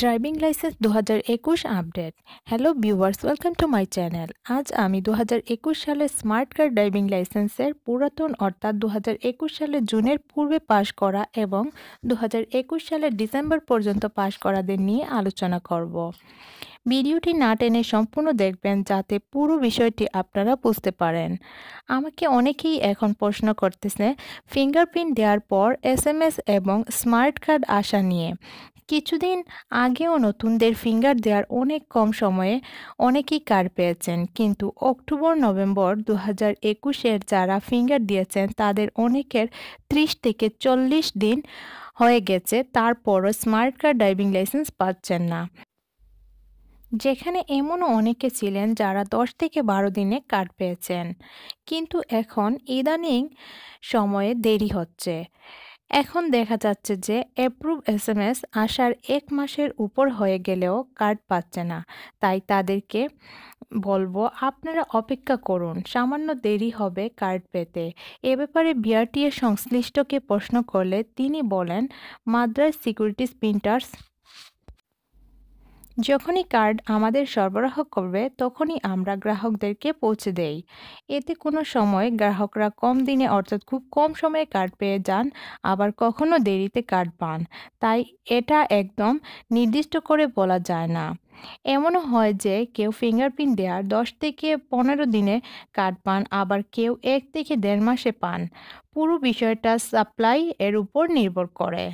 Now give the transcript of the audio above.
driving licence দু একুশ update hello viewers welcome to my channel আজ আমি দু হাজার একুশ সালে স্মার্ট কার্ড ড্রাইভিং লাইসেন্সের পুরাতন অর্থাৎ দু হাজার একুশ সালে জুনের পূর্বে পাশ করা এবং দু হাজার একুশ সালের ডিসেম্বর পর্যন্ত পাশ করাদের নিয়ে আলোচনা করব ভিডিওটি না টেনে সম্পূর্ণ দেখবেন যাতে পুরো বিষয়টি আপনারা বুঝতে পারেন আমাকে অনেকেই এখন প্রশ্ন করতেছে ফিঙ্গারপ্রিন্ট দেওয়ার পর এস এবং স্মার্ট কার্ড আসা নিয়ে কিছুদিন আগেও নতুনদের ফিঙ্গার দেওয়ার অনেক কম সময়ে অনেকেই কার পেয়েছেন কিন্তু অক্টোবর নভেম্বর দু হাজার একুশের যারা ফিঙ্গার দিয়েছেন তাদের অনেকের ত্রিশ থেকে চল্লিশ দিন হয়ে গেছে তারপরও স্মার্ট কার্ড ড্রাইভিং লাইসেন্স পাচ্ছেন না যেখানে এমনও অনেকে ছিলেন যারা দশ থেকে বারো দিনে কার্ড পেয়েছেন কিন্তু এখন ইদানিং সময়ে দেরি হচ্ছে এখন দেখা যাচ্ছে যে অ্যাপ্রুভ এস এম এস আসার এক মাসের উপর হয়ে গেলেও কার্ড পাচ্ছে না তাই তাদেরকে বলবো আপনারা অপেক্ষা করুন সামান্য দেরি হবে কার্ড পেতে এ ব্যাপারে বিআরটিএ সংশ্লিষ্টকে প্রশ্ন করলে তিনি বলেন মাদ্রাস সিকিউরিটিস প্রিন্টার্স যখনই কার্ড আমাদের সরবরাহ করবে তখনই আমরা গ্রাহকদেরকে পৌঁছে দেই এতে কোনো সময় গ্রাহকরা কম দিনে অর্থাৎ খুব কম সময়ে কার্ড পেয়ে যান আবার কখনো দেরিতে কার্ড পান তাই এটা একদম নির্দিষ্ট করে বলা যায় না এমনও হয় যে কেউ ফিঙ্গারপ্রিন্ট দেওয়ার দশ থেকে পনেরো দিনে কার্ড পান আবার কেউ এক থেকে দেড় মাসে পান পুরো বিষয়টা সাপ্লাই এর উপর নির্ভর করে